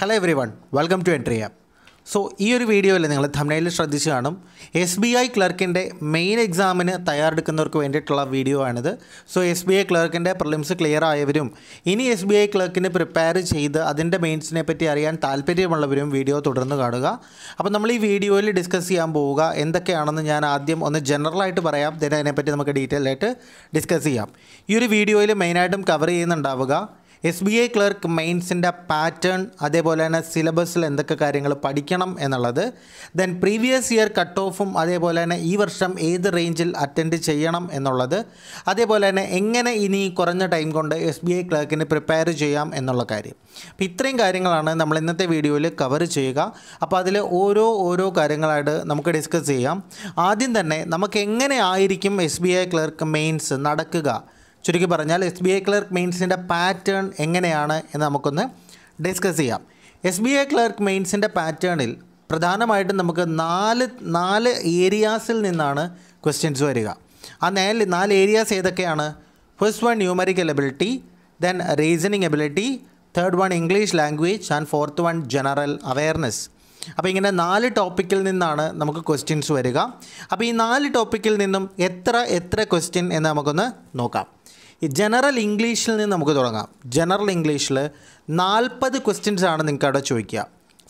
hello everyone welcome to Entri app so ഈ ഒരു വീഡിയോയിൽ നിങ്ങൾ തമിഴിൽ ശ്രദ്ധിച്ച് കാണും എസ് ബി ഐ ക്ലർക്കിൻ്റെ മെയിൻ എക്സാമിന് തയ്യാറെടുക്കുന്നവർക്ക് വേണ്ടിയിട്ടുള്ള വീഡിയോ ആണിത് സോ എസ് ബി ഐ ക്ലർക്കിൻ്റെ പ്രിലിംസ് ക്ലിയർ ആയവരും ഇനി എസ് ബി ഐ ക്ലർക്കിന് പ്രിപ്പയർ ചെയ്ത് അതിൻ്റെ മെയിൻസിനെ പറ്റി അറിയാൻ താല്പര്യമുള്ളവരും വീഡിയോ തുടർന്ന് കാണുക അപ്പോൾ നമ്മൾ ഈ വീഡിയോയിൽ ഡിസ്കസ് ചെയ്യാൻ പോവുക എന്തൊക്കെയാണെന്ന് ഞാൻ ആദ്യം ഒന്ന് ജനറലായിട്ട് പറയാം ദെൻ അതിനെപ്പറ്റി നമുക്ക് ഡീറ്റെയിൽ ആയിട്ട് ഡിസ്കസ് ചെയ്യാം ഈ ഒരു വീഡിയോയിൽ മെയിനായിട്ടും കവർ ചെയ്യുന്നുണ്ടാവുക എസ് ബി ഐ ക്ലർക്ക് മെയിൻസിൻ്റെ പാറ്റേൺ അതേപോലെ തന്നെ സിലബസിൽ എന്തൊക്കെ കാര്യങ്ങൾ പഠിക്കണം എന്നുള്ളത് ദെൻ പ്രീവിയസ് ഇയർ കട്ട് ഓഫും അതേപോലെ തന്നെ ഈ വർഷം ഏത് റേഞ്ചിൽ അറ്റൻഡ് ചെയ്യണം എന്നുള്ളത് അതേപോലെ തന്നെ എങ്ങനെ ഇനി കുറഞ്ഞ ടൈം കൊണ്ട് എസ് ബി ഐ ക്ലർക്കിന് പ്രിപ്പയർ ചെയ്യാം എന്നുള്ള കാര്യം അപ്പോൾ ഇത്രയും കാര്യങ്ങളാണ് നമ്മൾ ഇന്നത്തെ വീഡിയോയിൽ കവർ ചെയ്യുക അപ്പോൾ അതിൽ ഓരോ ഓരോ കാര്യങ്ങളായിട്ട് നമുക്ക് ഡിസ്കസ് ചെയ്യാം ആദ്യം തന്നെ നമുക്ക് എങ്ങനെ ആയിരിക്കും S B I clerk mains നടക്കുക ചുരുക്കി പറഞ്ഞാൽ എസ് ബി ഐ ക്ലർക്ക് മെയിൻസിൻ്റെ പാറ്റേൺ എങ്ങനെയാണ് എന്ന് നമുക്കൊന്ന് ഡിസ്കസ് ചെയ്യാം എസ് ബി ഐ ക്ലർക്ക് മെയിൻസിൻ്റെ പാറ്റേണിൽ പ്രധാനമായിട്ടും നമുക്ക് നാല് നാല് ഏരിയാസിൽ നിന്നാണ് ക്വസ്റ്റ്യൻസ് വരിക ആ നാല് നാല് ഏരിയാസ് ഏതൊക്കെയാണ് first one numerical ability then reasoning ability third one English language and fourth one general awareness അപ്പോൾ ഇങ്ങനെ നാല് ടോപ്പിക്കിൽ നിന്നാണ് നമുക്ക് ക്വസ്റ്റ്യൻസ് വരിക അപ്പോൾ ഈ നാല് ടോപ്പിക്കിൽ നിന്നും എത്ര എത്ര ക്വസ്റ്റ്യൻ എന്ന് നമുക്കൊന്ന് നോക്കാം ഈ ജനറൽ ഇംഗ്ലീഷിൽ നിന്ന് നമുക്ക് തുടങ്ങാം ജനറൽ ഇംഗ്ലീഷിൽ നാൽപ്പത് ക്വസ്റ്റ്യൻസ് ആണ് നിങ്ങൾക്ക് അവിടെ ചോദിക്കുക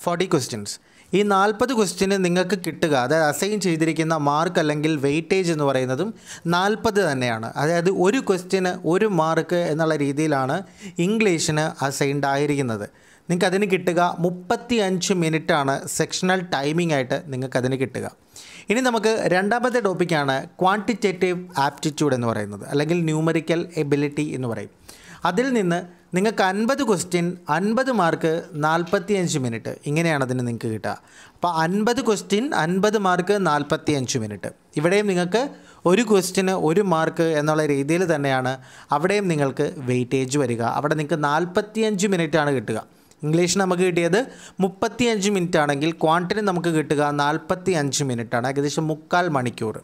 ഫോർട്ടി ക്വസ്റ്റ്യൻസ് ഈ നാൽപ്പത് ക്വസ്റ്റ്യന് നിങ്ങൾക്ക് കിട്ടുക അതായത് അസൈൻ ചെയ്തിരിക്കുന്ന മാർക്ക് അല്ലെങ്കിൽ വെയിറ്റേജ് എന്ന് പറയുന്നതും നാൽപ്പത് തന്നെയാണ് അതായത് ഒരു ക്വസ്റ്റ്യന് ഒരു മാർക്ക് എന്നുള്ള രീതിയിലാണ് ഇംഗ്ലീഷിന് അസൈൻഡ് ആയിരിക്കുന്നത് നിങ്ങൾക്ക് അതിന് കിട്ടുക മുപ്പത്തി അഞ്ച് മിനിറ്റാണ് സെക്ഷണൽ ടൈമിംഗ് ആയിട്ട് നിങ്ങൾക്ക് കിട്ടുക ഇനി നമുക്ക് രണ്ടാമത്തെ ടോപ്പിക്കാണ് ക്വാണ്ടിറ്റേറ്റീവ് ആപ്റ്റിറ്റ്യൂഡ് എന്ന് പറയുന്നത് അല്ലെങ്കിൽ ന്യൂമറിക്കൽ എബിലിറ്റി എന്ന് പറയും അതിൽ നിന്ന് നിങ്ങൾക്ക് അൻപത് ക്വസ്റ്റ്യൻ അൻപത് മാർക്ക് നാൽപ്പത്തിയഞ്ച് മിനിറ്റ് ഇങ്ങനെയാണ് അതിന് നിങ്ങൾക്ക് കിട്ടുക അപ്പോൾ അൻപത് ക്വസ്റ്റ്യൻ അൻപത് മാർക്ക് നാൽപ്പത്തിയഞ്ച് മിനിറ്റ് ഇവിടെയും നിങ്ങൾക്ക് ഒരു ക്വസ്റ്റ്യന് ഒരു മാർക്ക് എന്നുള്ള രീതിയിൽ തന്നെയാണ് അവിടെയും നിങ്ങൾക്ക് വെയിറ്റേജ് വരിക അവിടെ നിങ്ങൾക്ക് നാൽപ്പത്തിയഞ്ച് മിനിറ്റാണ് കിട്ടുക ഇംഗ്ലീഷ് നമുക്ക് കിട്ടിയത് മുപ്പത്തി അഞ്ച് മിനിറ്റ് ആണെങ്കിൽ ക്വാണ്ടിന് നമുക്ക് കിട്ടുക നാൽപ്പത്തി അഞ്ച് മിനിറ്റാണ് ഏകദേശം മുക്കാൽ മണിക്കൂർ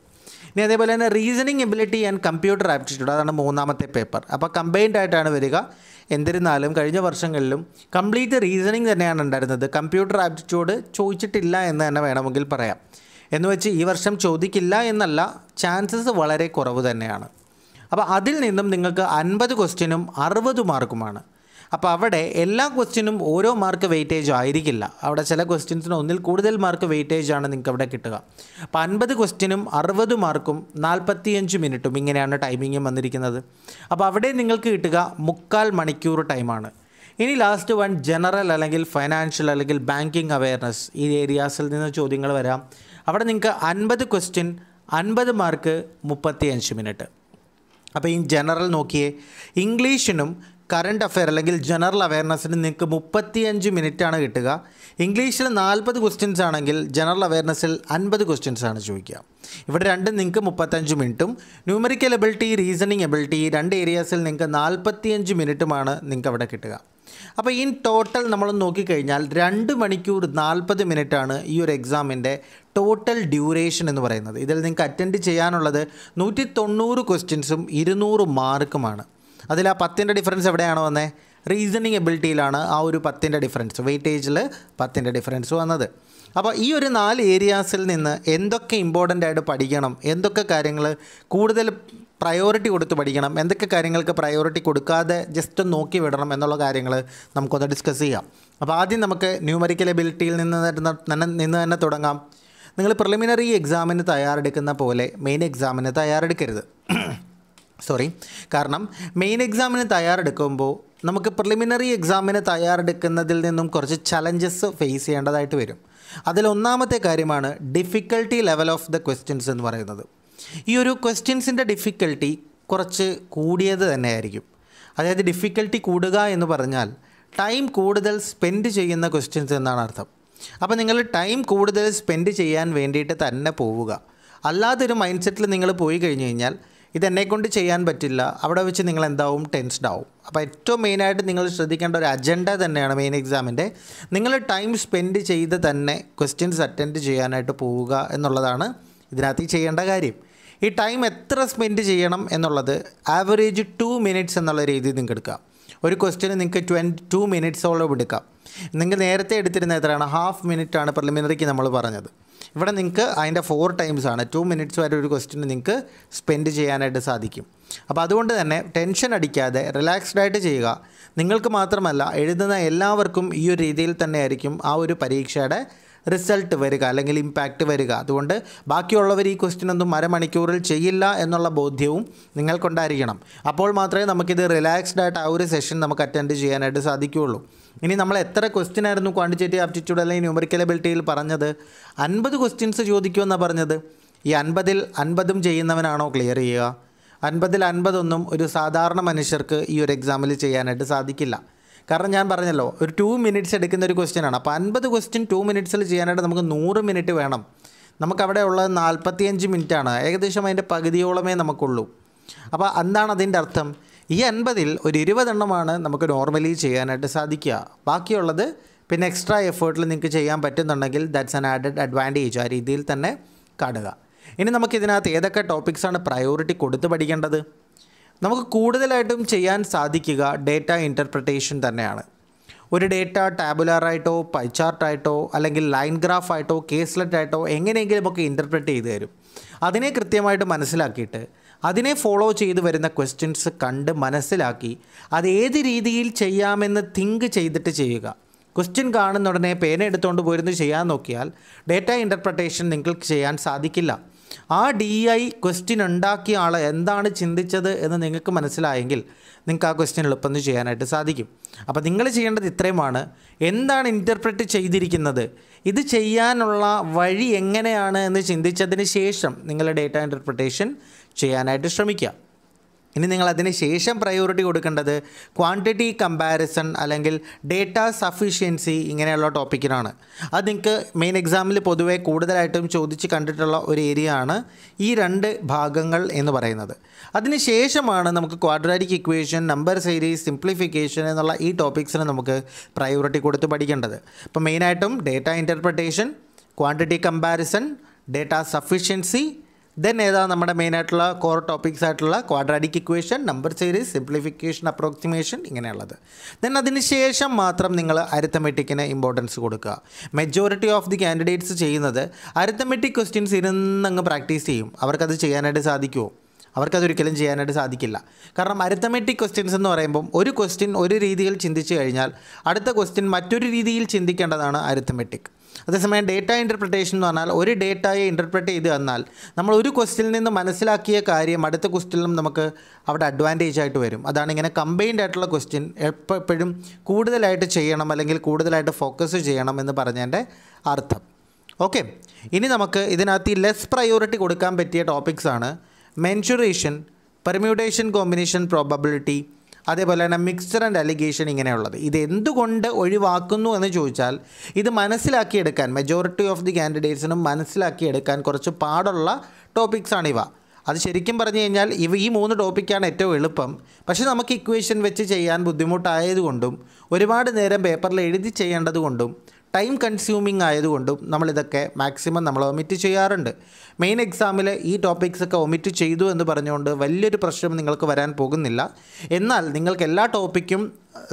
ഇനി അതേപോലെ തന്നെ reasoning ability and computer aptitude അതാണ് മൂന്നാമത്തെ പേപ്പർ അപ്പോൾ കമ്പൈൻഡ് ആയിട്ടാണ് വരിക എന്നിരുന്നാലും കഴിഞ്ഞ വർഷങ്ങളിലും കംപ്ലീറ്റ് റീസണിങ് തന്നെയാണ് ഉണ്ടായിരുന്നത് കമ്പ്യൂട്ടർ ആപ്റ്റിറ്റ്യൂഡ് ചോദിച്ചിട്ടില്ല എന്ന് തന്നെ വേണമെങ്കിൽ പറയാം എന്ന് വെച്ച് ഈ വർഷം ചോദിക്കില്ല എന്നല്ല ചാൻസസ് വളരെ കുറവ് തന്നെയാണ് അപ്പോൾ അതിൽ നിന്നും നിങ്ങൾക്ക് അൻപത് ക്വസ്റ്റ്യനും അറുപത് മാർക്കുമാണ് അപ്പോൾ അവിടെ എല്ലാ ക്വസ്റ്റ്യനും ഓരോ മാർക്ക് വെയിറ്റേജ് ആയിരിക്കില്ല അവിടെ ചില ക്വസ്റ്റ്യൻസിന് ഒന്നിൽ കൂടുതൽ മാർക്ക് വെയിറ്റേജ് ആണ് നിങ്ങൾക്ക് അവിടെ കിട്ടുക അപ്പോൾ അൻപത് ക്വസ്റ്റ്യനും അറുപത് മാർക്കും നാൽപ്പത്തിയഞ്ച് മിനിറ്റും ഇങ്ങനെയാണ് ടൈമിങ്ങും വന്നിരിക്കുന്നത് അപ്പോൾ അവിടെ നിങ്ങൾക്ക് കിട്ടുക മുക്കാൽ മണിക്കൂർ ടൈമാണ് ഇനി ലാസ്റ്റ് വൺ ജനറൽ അല്ലെങ്കിൽ ഫൈനാൻഷ്യൽ അല്ലെങ്കിൽ ബാങ്കിങ് അവയർനെസ് ഈ ഏരിയാസിൽ നിന്ന് ചോദ്യങ്ങൾ വരാം അവിടെ നിങ്ങൾക്ക് അൻപത് ക്വസ്റ്റ്യൻ അൻപത് മാർക്ക് മുപ്പത്തിയഞ്ച് മിനിറ്റ് അപ്പോൾ ഈ ജനറൽ നോക്കിയേ ഇംഗ്ലീഷിനും കറണ്ട് അഫെയർ അല്ലെങ്കിൽ ജനറൽ അവയർനെസ്സിന് നിങ്ങൾക്ക് മുപ്പത്തിയഞ്ച് ആണ് കിട്ടുക ഇംഗ്ലീഷിൽ നാൽപ്പത് ക്വസ്റ്റ്യൻസ് ആണെങ്കിൽ ജനറൽ അവയർനെസ്സിൽ അൻപത് ക്വസ്റ്റ്യൻസ് ആണ് ചോദിക്കുക ഇവിടെ രണ്ടും നിങ്ങൾക്ക് മുപ്പത്തഞ്ച് മിനിറ്റും ന്യൂമറിക്കൽ എബിലിറ്റി റീസണിങ് എബിലിറ്റി രണ്ട് ഏരിയാസിൽ നിങ്ങൾക്ക് നാൽപ്പത്തിയഞ്ച് മിനിറ്റുമാണ് നിങ്ങൾക്ക് അവിടെ കിട്ടുക അപ്പോൾ ഇൻ ടോട്ടൽ നമ്മൾ നോക്കിക്കഴിഞ്ഞാൽ രണ്ട് മണിക്കൂർ നാൽപ്പത് മിനിറ്റാണ് ഈ ഒരു എക്സാമിൻ്റെ ടോട്ടൽ ഡ്യൂറേഷൻ എന്ന് പറയുന്നത് ഇതിൽ നിങ്ങൾക്ക് അറ്റൻഡ് ചെയ്യാനുള്ളത് നൂറ്റി തൊണ്ണൂറ് ക്വസ്റ്റ്യൻസും ഇരുന്നൂറ് മാർക്കുമാണ് അതിൽ ആ പത്തിൻ്റെ ഡിഫറൻസ് എവിടെയാണ് വന്നത് റീസണിങ് എബിലിറ്റിയിലാണ് ആ ഒരു പത്തിൻ്റെ ഡിഫറൻസ് വെയിറ്റേജിൽ പത്തിൻ്റെ ഡിഫറൻസ് വന്നത് അപ്പോൾ ഈ ഒരു നാല് ഏരിയാസിൽ നിന്ന് എന്തൊക്കെ ഇമ്പോർട്ടൻ്റ് ആയിട്ട് പഠിക്കണം എന്തൊക്കെ കാര്യങ്ങൾ കൂടുതൽ പ്രയോറിറ്റി കൊടുത്ത് പഠിക്കണം എന്തൊക്കെ കാര്യങ്ങൾക്ക് പ്രയോറിറ്റി കൊടുക്കാതെ ജസ്റ്റ് നോക്കി വിടണം എന്നുള്ള കാര്യങ്ങൾ നമുക്കൊന്ന് ഡിസ്കസ് ചെയ്യാം അപ്പോൾ ആദ്യം നമുക്ക് ന്യൂമറിക്കൽ എബിലിറ്റിയിൽ നിന്ന് തന്നെ നിന്ന് തന്നെ തുടങ്ങാം നിങ്ങൾ പ്രിലിമിനറി എക്സാമിന് തയ്യാറെടുക്കുന്ന പോലെ മെയിൻ എക്സാമിന് തയ്യാറെടുക്കരുത് സോറി കാരണം മെയിൻ എക്സാമിന് തയ്യാറെടുക്കുമ്പോൾ നമുക്ക് പ്രിലിമിനറി എക്സാമിന് തയ്യാറെടുക്കുന്നതിൽ നിന്നും കുറച്ച് ചലഞ്ചസ് ഫേസ് ചെയ്യേണ്ടതായിട്ട് വരും അതിലൊന്നാമത്തെ കാര്യമാണ് difficulty level of the questions എന്ന് പറയുന്നത് ഈ ഒരു ക്വസ്റ്റ്യൻസിൻ്റെ ഡിഫിക്കൽട്ടി കുറച്ച് കൂടിയത് തന്നെയായിരിക്കും അതായത് ഡിഫിക്കൽട്ടി കൂടുക എന്ന് പറഞ്ഞാൽ ടൈം കൂടുതൽ സ്പെൻഡ് ചെയ്യുന്ന ക്വസ്റ്റ്യൻസ് എന്നാണ് അർത്ഥം അപ്പോൾ നിങ്ങൾ ടൈം കൂടുതൽ സ്പെൻഡ് ചെയ്യാൻ വേണ്ടിയിട്ട് തന്നെ പോവുക അല്ലാതൊരു മൈൻഡ് സെറ്റിൽ നിങ്ങൾ പോയി കഴിഞ്ഞു കഴിഞ്ഞാൽ ഇതെന്നെക്കൊണ്ട് ചെയ്യാൻ പറ്റില്ല അവിടെ വെച്ച് നിങ്ങൾ എന്താവും ടെൻസ്ഡ് ആവും അപ്പോൾ ഏറ്റവും മെയിനായിട്ട് നിങ്ങൾ ശ്രദ്ധിക്കേണ്ട ഒരു അജണ്ട തന്നെയാണ് മെയിൻ എക്സാമിൻ്റെ നിങ്ങൾ ടൈം സ്പെൻഡ് ചെയ്ത് തന്നെ ക്വസ്റ്റ്യൻസ് അറ്റൻഡ് ചെയ്യാനായിട്ട് പോവുക എന്നുള്ളതാണ് ഇതിനകത്ത് ചെയ്യേണ്ട കാര്യം ഈ ടൈം എത്ര സ്പെൻഡ് ചെയ്യണം എന്നുള്ളത് ആവറേജ് ടു മിനിറ്റ്സ് എന്നുള്ള രീതിയിൽ നിങ്ങൾക്ക് എടുക്കാം ഒരു ക്വസ്റ്റ്യന് നിങ്ങൾക്ക് ട്വൻറ്റി ടു മിനിറ്റ്സോളം എടുക്കാം നിങ്ങൾ നേരത്തെ എടുത്തിരുന്ന എത്രയാണ് ഹാഫ് മിനിറ്റ് ആണ് പ്രിലിമിനറിക്ക് നമ്മൾ പറഞ്ഞത് ഇവിടെ നിങ്ങൾക്ക് അതിൻ്റെ ഫോർ ടൈംസ് ആണ് ടു മിനിറ്റ്സ് വരെ ഒരു ക്വസ്റ്റ്യൻ നിങ്ങൾക്ക് സ്പെൻഡ് ചെയ്യാനായിട്ട് സാധിക്കും അപ്പോൾ അതുകൊണ്ട് തന്നെ ടെൻഷൻ അടിക്കാതെ റിലാക്സ്ഡ് ആയിട്ട് ചെയ്യുക നിങ്ങൾക്ക് മാത്രമല്ല എഴുതുന്ന എല്ലാവർക്കും ഈ ഒരു രീതിയിൽ തന്നെയായിരിക്കും ആ ഒരു പരീക്ഷയുടെ റിസൾട്ട് വരിക അല്ലെങ്കിൽ ഇമ്പാക്റ്റ് വരിക അതുകൊണ്ട് ബാക്കിയുള്ളവർ ഈ ക്വസ്റ്റ്യൻ ഒന്നും അരമണിക്കൂറിൽ ചെയ്യില്ല എന്നുള്ള ബോധ്യവും നിങ്ങൾക്കുണ്ടായിരിക്കണം അപ്പോൾ മാത്രമേ നമുക്കിത് റിലാക്സ്ഡ് ആയിട്ട് ആ ഒരു സെഷൻ നമുക്ക് അറ്റൻഡ് ചെയ്യാനായിട്ട് സാധിക്കുകയുള്ളൂ ഇനി നമ്മൾ എത്ര ക്വസ്റ്റ്യൻ ആയിരുന്നു ക്വാണ്ടിറ്റേറ്റീവ് ആപ്റ്റിറ്റ്യൂഡ് അല്ലെങ്കിൽ ന്യൂമറിക്കൽ പറഞ്ഞത് അൻപത് ക്വസ്റ്റ്യൻസ് ചോദിക്കുമെന്നാണ് പറഞ്ഞത് ഈ അൻപതിൽ അൻപതും ചെയ്യുന്നവനാണോ ക്ലിയർ ചെയ്യുക അൻപതിൽ അൻപതൊന്നും ഒരു സാധാരണ മനുഷ്യർക്ക് ഈ ഒരു എക്സാമിൽ ചെയ്യാനായിട്ട് സാധിക്കില്ല കാരണം ഞാൻ പറഞ്ഞല്ലോ ഒരു ടു മിനിറ്റ്സ് എടുക്കുന്ന ഒരു ക്വസ്റ്റ്യൻ ആണ് അപ്പോൾ അൻപത് ക്വസ്റ്റ്യൻ ടു മിനിറ്റ്സിൽ ചെയ്യാനായിട്ട് നമുക്ക് നൂറ് മിനിറ്റ് വേണം നമുക്കവിടെ ഉള്ളത് നാൽപ്പത്തിയഞ്ച് മിനിറ്റാണ് ഏകദേശം അതിൻ്റെ പകുതിയോളമേ നമുക്കുള്ളൂ അപ്പോൾ എന്താണ് അതിൻ്റെ അർത്ഥം ഈ അൻപതിൽ ഒരു ഇരുപതെണ്ണമാണ് നമുക്ക് നോർമലി ചെയ്യാനായിട്ട് സാധിക്കുക ബാക്കിയുള്ളത് പിന്നെ എക്സ്ട്രാ എഫേർട്ടിൽ നിങ്ങൾക്ക് ചെയ്യാൻ പറ്റുന്നുണ്ടെങ്കിൽ ദാറ്റ്സ് ആൻ ആഡഡ് അഡ്വാൻറ്റേജ് ആ രീതിയിൽ തന്നെ കാണുക ഇനി നമുക്കിതിനകത്ത് ഏതൊക്കെ ടോപ്പിക്സാണ് പ്രയോറിറ്റി കൊടുത്ത് പഠിക്കേണ്ടത് നമുക്ക് കൂടുതലായിട്ടും ചെയ്യാൻ സാധിക്കുക ഡേറ്റ ഇൻ്റർപ്രിട്ടേഷൻ തന്നെയാണ് ഒരു ഡേറ്റ ടാബുലറായിട്ടോ പൈചാർട്ടായിട്ടോ അല്ലെങ്കിൽ ലൈൻ ഗ്രാഫായിട്ടോ കേസ്ലെറ്റായിട്ടോ ഒക്കെ ഇൻ്റർപ്രറ്റ് ചെയ്തു തരും അതിനെ കൃത്യമായിട്ട് മനസ്സിലാക്കിയിട്ട് അതിനെ ഫോളോ ചെയ്ത് വരുന്ന ക്വസ്റ്റ്യൻസ് കണ്ട് മനസ്സിലാക്കി അത് ഏത് രീതിയിൽ ചെയ്യാമെന്ന് തിങ്ക് ചെയ്തിട്ട് ചെയ്യുക ക്വസ്റ്റ്യൻ കാണുന്ന ഉടനെ പേന എടുത്തുകൊണ്ട് പോയിരുന്നു ചെയ്യാൻ നോക്കിയാൽ ഡേറ്റ ഇൻ്റർപ്രട്ടേഷൻ നിങ്ങൾക്ക് ചെയ്യാൻ സാധിക്കില്ല ആ ഡി ഐ ക്വസ്റ്റ്യൻ ഉണ്ടാക്കിയ ആൾ എന്താണ് ചിന്തിച്ചത് എന്ന് നിങ്ങൾക്ക് മനസ്സിലായെങ്കിൽ നിങ്ങൾക്ക് ആ ക്വസ്റ്റ്യൻ എളുപ്പം ചെയ്യാനായിട്ട് സാധിക്കും അപ്പോൾ നിങ്ങൾ ചെയ്യേണ്ടത് ഇത്രയുമാണ് എന്താണ് ഇൻ്റർപ്രറ്റ് ചെയ്തിരിക്കുന്നത് ഇത് ചെയ്യാനുള്ള വഴി എങ്ങനെയാണ് എന്ന് ചിന്തിച്ചതിന് ശേഷം നിങ്ങൾ ഡേറ്റ ഇൻ്റർപ്രിട്ടേഷൻ ചെയ്യാനായിട്ട് ശ്രമിക്കുക ഇനി നിങ്ങൾ അതിന് ശേഷം പ്രയോറിറ്റി കൊടുക്കേണ്ടത് ക്വാണ്ടിറ്റി കമ്പാരിസൺ അല്ലെങ്കിൽ ഡേറ്റ സഫീഷ്യൻസി ഇങ്ങനെയുള്ള ടോപ്പിക്കിനാണ് അത് നിങ്ങൾക്ക് മെയിൻ എക്സാമിൽ പൊതുവെ കൂടുതലായിട്ടും ചോദിച്ച് കണ്ടിട്ടുള്ള ഒരു ഏരിയ ആണ് ഈ രണ്ട് ഭാഗങ്ങൾ എന്ന് പറയുന്നത് ശേഷമാണ് നമുക്ക് quadratic equation number series simplification എന്നുള്ള ഈ ടോപ്പിക്സിന് നമുക്ക് പ്രയോറിറ്റി കൊടുത്ത് പഠിക്കേണ്ടത് അപ്പോൾ മെയിനായിട്ടും data interpretation quantity comparison data sufficiency then ഏതാ നമ്മുടെ മെയിൻ ആയിട്ടുള്ള കോർ ടോപ്പിക്സ് ആയിട്ടുള്ള quadratic equation number series simplification approximation ഇങ്ങനെയുള്ളത് ദെൻ അതിന് ശേഷം മാത്രം നിങ്ങൾ അരിത്തമെറ്റിക്കിന് ഇമ്പോർട്ടൻസ് കൊടുക്കുക മെജോറിറ്റി ഓഫ് ദി കാൻഡിഡേറ്റ്സ് ചെയ്യുന്നത് അരിത്തമെറ്റിക് ക്വസ്റ്റ്യൻസ് ഇരുന്നങ്ങ് പ്രാക്ടീസ് ചെയ്യും അവർക്കത് ചെയ്യാനായിട്ട് സാധിക്കുമോ അവർക്കതൊരിക്കലും ചെയ്യാനായിട്ട് സാധിക്കില്ല കാരണം അരിത്തമെറ്റിക് ക്വസ്റ്റ്യൻസ് എന്ന് പറയുമ്പം ഒരു ക്വസ്റ്റ്യൻ ഒരു രീതിയിൽ ചിന്തിച്ചു കഴിഞ്ഞാൽ അടുത്ത ക്വസ്റ്റ്യൻ മറ്റൊരു രീതിയിൽ ചിന്തിക്കേണ്ടതാണ് അരിത്തമെറ്റിക് അതേസമയം ഡേറ്റ ഇൻ്റർപ്രിട്ടേഷൻ എന്ന് പറഞ്ഞാൽ ഒരു ഡേറ്റയെ ഇൻ്റർപ്രറ്റ് ചെയ്ത് തന്നാൽ നമ്മൾ ഒരു ക്വസ്റ്റിൽ നിന്ന് മനസ്സിലാക്കിയ കാര്യം അടുത്ത ക്വസ്റ്റിലും നമുക്ക് അവിടെ അഡ്വാൻറ്റേജ് ആയിട്ട് വരും അതാണ് ഇങ്ങനെ കമ്പൈൻഡ് ആയിട്ടുള്ള ക്വസ്റ്റ്യൻ എപ്പോഴും കൂടുതലായിട്ട് ചെയ്യണം അല്ലെങ്കിൽ കൂടുതലായിട്ട് ഫോക്കസ് ചെയ്യണം എന്ന് പറഞ്ഞതിൻ്റെ അർത്ഥം ഓക്കെ ഇനി നമുക്ക് ഇതിനകത്ത് ലെസ് പ്രയോറിറ്റി കൊടുക്കാൻ പറ്റിയ ടോപ്പിക്സാണ് മെൻഷുറേഷൻ പെർമ്യൂട്ടേഷൻ കോമ്പിനേഷൻ പ്രോബബിലിറ്റി അതേപോലെ തന്നെ മിക്സ്ചർ ആൻഡ് അലിഗേഷൻ ഇങ്ങനെയുള്ളത് ഇത് എന്തുകൊണ്ട് ഒഴിവാക്കുന്നു എന്ന് ചോദിച്ചാൽ ഇത് മനസ്സിലാക്കിയെടുക്കാൻ മെജോറിറ്റി ഓഫ് ദി കാൻഡിഡേറ്റ്സിനും മനസ്സിലാക്കിയെടുക്കാൻ കുറച്ച് പാടുള്ള ടോപ്പിക്സാണിവ അത് ശരിക്കും പറഞ്ഞു കഴിഞ്ഞാൽ ഇവ ഈ മൂന്ന് ടോപ്പിക്കാണ് ഏറ്റവും എളുപ്പം പക്ഷേ നമുക്ക് ഇക്വേഷൻ വെച്ച് ചെയ്യാൻ ബുദ്ധിമുട്ടായതുകൊണ്ടും ഒരുപാട് നേരം പേപ്പറിൽ എഴുതി ചെയ്യേണ്ടതുകൊണ്ടും ടൈം കൺസ്യൂമിങ് ആയതുകൊണ്ടും നമ്മളിതൊക്കെ മാക്സിമം നമ്മൾ ഒമിറ്റ് ചെയ്യാറുണ്ട് മെയിൻ എക്സാമിൽ ഈ ടോപ്പിക്സൊക്കെ ഒമിറ്റ് ചെയ്തു എന്ന് പറഞ്ഞുകൊണ്ട് വലിയൊരു പ്രശ്നം നിങ്ങൾക്ക് വരാൻ പോകുന്നില്ല എന്നാൽ നിങ്ങൾക്ക് എല്ലാ ടോപ്പിക്കും